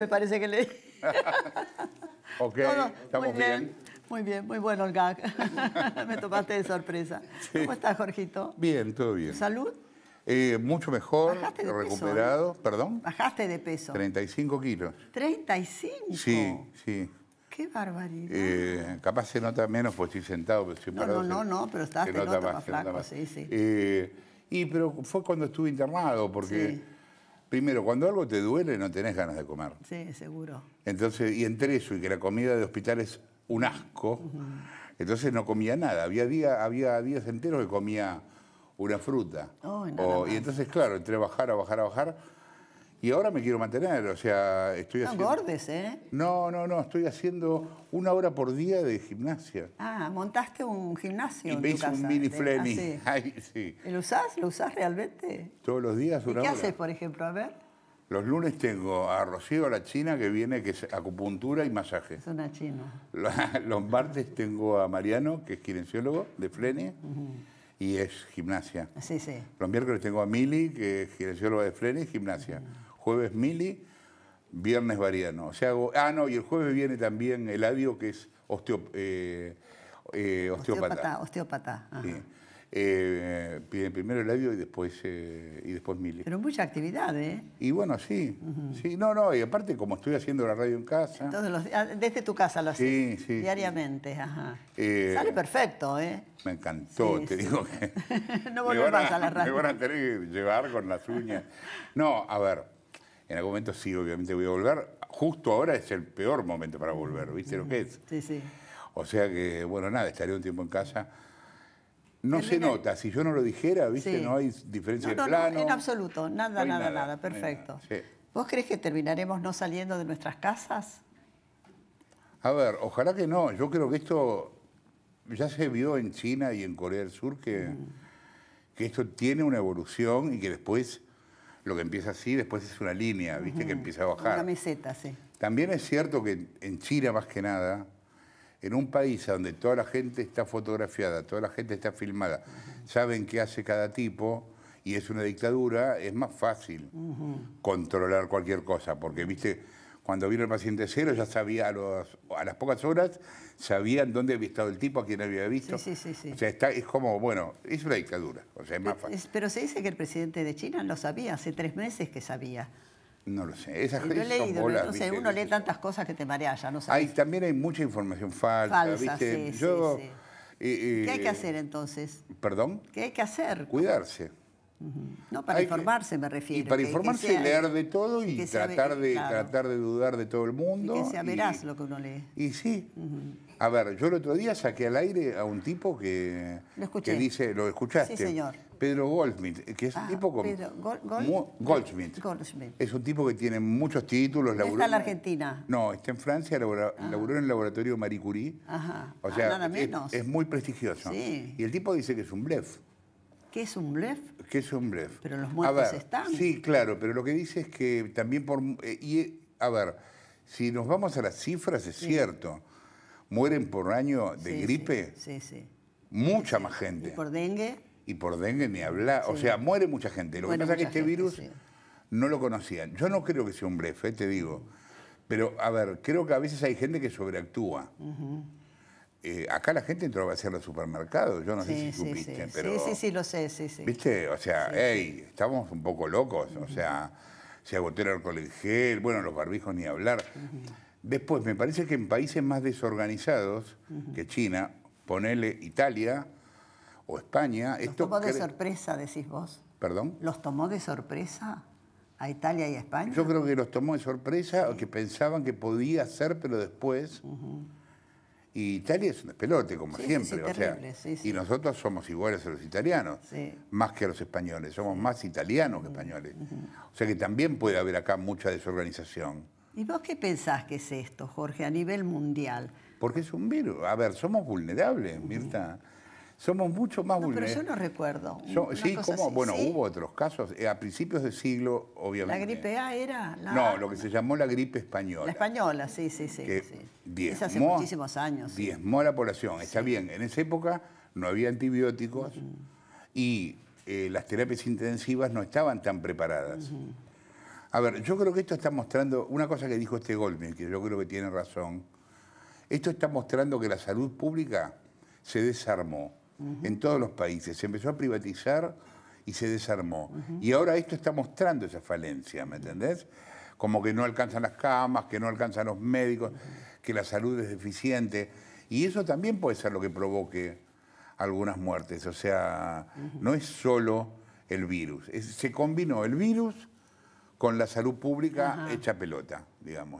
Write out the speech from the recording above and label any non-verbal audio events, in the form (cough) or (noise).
Me parece que le... (laughs) ok, estamos muy bien. Muy bien, muy bueno el gag. (laughs) Me tomaste de sorpresa. ¿Cómo estás, Jorgito? Bien, todo bien. ¿Salud? Eh, mucho mejor, recuperado. ¿eh? ¿Perdón? Bajaste de peso. 35 kilos. ¿35? Sí, sí. Qué barbaridad. Eh, capaz se nota menos porque estoy sentado. Pero sí no, no, no, no, pero estás se nota, más, flaco, sí, sí. y pero fue cuando estuve internado, porque... Primero, cuando algo te duele no tenés ganas de comer. Sí, seguro. Entonces, y entre eso y que la comida de hospital es un asco, entonces no comía nada. Había, había días enteros que comía una fruta. y entonces, claro, entre bajar a bajar a bajar, y ahora me quiero mantener, o sea, estoy haciendo... gordes, ¿eh? No, no, no, estoy haciendo una hora por día de gimnasia. Ah, montaste un gimnasio un mini Flenny. Ah, (laughs) ¿Lo usás? ¿Lo usás realmente? Todos los días una ¿Y qué haces, por ejemplo? A ver. Los lunes tengo a Rocío, a la china, que viene, que es acupuntura y masaje. Es una china. Los martes tengo a Mariano, que es kinesiólogo de Flenny, y es gimnasia. Sí, sí. Los miércoles tengo a Mili, que es gerenciólogo de Flenny, y gimnasia. Jueves Mili, viernes Variano. O sea, ah, no, y el jueves viene también el labio que es osteop, eh, eh, osteópata. Osteópata, eh, primero el y después, eh, y después Mili. Pero mucha actividad, ¿eh? Y bueno, sí, sí. No, no, y aparte como estoy haciendo la radio en casa... Ah, desde tu casa lo haces diariamente, ajá. Sale perfecto, ¿eh? Me encantó, te digo (laughs) que... no volvemos a, la radio. (laughs) Me van a tener que llevar con las uñas. No, a ver en algún momento sí, obviamente voy a volver. Justo ahora es el peor momento para volver, ¿viste lo que es? Sí, sí. O sea que, bueno, nada, estaré un tiempo en casa. No se nota, si yo no lo dijera, ¿viste? No hay diferencia de plano. No, en absoluto, nada, nada, nada, perfecto. ¿Vos crees que terminaremos no saliendo de nuestras casas? A ver, ojalá que no. Yo creo que esto ya se vio en China y en Corea del Sur que mm. esto tiene una evolución y que después lo que empieza así, después es una línea, ¿viste? Que empieza a bajar. Una meseta, sí. También es cierto que en China, más que nada, en un país donde toda la gente está fotografiada, toda la gente está filmada, saben qué hace cada tipo y es una dictadura, es más fácil controlar cualquier cosa, porque, ¿viste? Cuando vino el paciente cero, ya sabía a, los, a las pocas horas, sabían dónde había estado el tipo, a quién había visto. Sí, sí, sí, o sea, es como, bueno, es una dictadura. O sea, es más eh, fácil. Pero se dice que el presidente de China lo sabía, hace tres meses que sabía. No lo sé. Yo he leído, uno lee tantas cosas que te marea ya, no sabes. Hay, también hay mucha información falsa, eh, ¿Qué hay que eh, hacer entonces? ¿Perdón? ¿Qué hay que hacer? Cuidarse. No, para informarse me refiero. Y para informarse, leer de todo y tratar, de, tratar de dudar de todo el mundo. Y que se lo que uno lee. Y sí. A ver, yo el otro día saqué al aire a un tipo que, dice, lo escuchaste. Pedro Goldsmith, que es un ah, tipo Es un tipo que tiene muchos títulos. ¿Está en la Argentina? No, está en Francia, ah. laburó, en el laboratorio Marie Curie. Ajá. O sea, ah, Es, muy prestigioso. Y el tipo dice que es un blef. ¿Qué es un blef? ¿Qué es un blef? Pero los muertos están. Sí, claro, pero lo que dice es que también por... Eh, y, eh, a ver, si nos vamos a las cifras, es cierto. Mueren por año de gripe. Mucha más gente. ¿Y por dengue? Y por dengue ni hablar. O sea, muere mucha gente. Lo que pasa es que este virus no lo conocían. Yo no creo que sea un blef, eh, te digo. Pero, a ver, creo que a veces hay gente que sobreactúa. Eh, acá la gente entró a vaciar los supermercados, yo no sé si supiste, pero... Sí, sí, sí, lo sé, sí, sí. ¿Viste? O sea, hey, estamos un poco locos, o sea, se agotó el alcohol gel, bueno, los barbijos ni hablar. Después, me parece que en países más desorganizados que China, ponele Italia o España... ¿Los tomó de sorpresa, decís vos? ¿Perdón? ¿Los tomó de sorpresa? a Italia y a España. Yo creo que los tomó de sorpresa, o que pensaban que podía ser, pero después y Italia es un espelote, como siempre. o sea, y nosotros somos iguales a los italianos, más que a los españoles. Somos más italianos que españoles. O sea que también puede haber acá mucha desorganización. ¿Y vos qué pensás que es esto, Jorge, a nivel mundial? Porque es un virus. A ver, somos vulnerables, Mirta somos mucho más vulnerables. Pero yo no recuerdo. sí, ¿cómo? bueno, hubo otros casos. Eh, a principios del siglo, obviamente. ¿La gripe A era? La... No, lo que se llamó la gripe española. La española, sí, sí, sí. hace muchísimos años. Diezmó a la población. Está bien, en esa época no había antibióticos y eh, las terapias intensivas no estaban tan preparadas. A ver, yo creo que esto está mostrando una cosa que dijo este Goldman, que yo creo que tiene razón. Esto está mostrando que la salud pública se desarmó en todos los países. Se empezó a privatizar y se desarmó. Y ahora esto está mostrando esa falencia, ¿me entendés? Como que no alcanzan las camas, que no alcanzan los médicos, que la salud es deficiente. Y eso también puede ser lo que provoque algunas muertes. O sea, no es solo el virus. se combinó el virus con la salud pública hecha pelota, digamos.